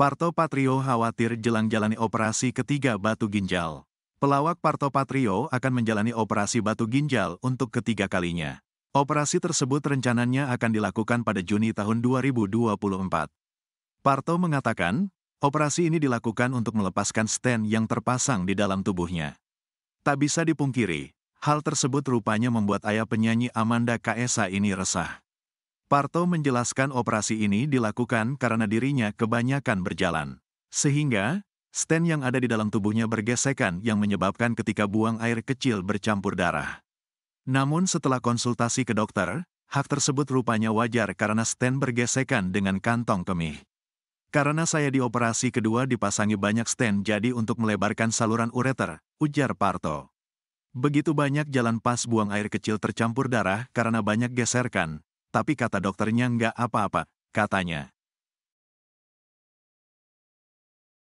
Parto Patrio khawatir jelang jalani operasi ketiga batu ginjal. Pelawak Parto Patrio akan menjalani operasi batu ginjal untuk ketiga kalinya. Operasi tersebut rencananya akan dilakukan pada Juni tahun 2024. Parto mengatakan, operasi ini dilakukan untuk melepaskan stand yang terpasang di dalam tubuhnya. Tak bisa dipungkiri, hal tersebut rupanya membuat ayah penyanyi Amanda Kaesa ini resah. Parto menjelaskan operasi ini dilakukan karena dirinya kebanyakan berjalan. Sehingga, stand yang ada di dalam tubuhnya bergesekan yang menyebabkan ketika buang air kecil bercampur darah. Namun setelah konsultasi ke dokter, hak tersebut rupanya wajar karena stand bergesekan dengan kantong kemih. Karena saya di operasi kedua dipasangi banyak stand jadi untuk melebarkan saluran ureter, ujar Parto. Begitu banyak jalan pas buang air kecil tercampur darah karena banyak geserkan, tapi kata dokternya nggak apa-apa, katanya.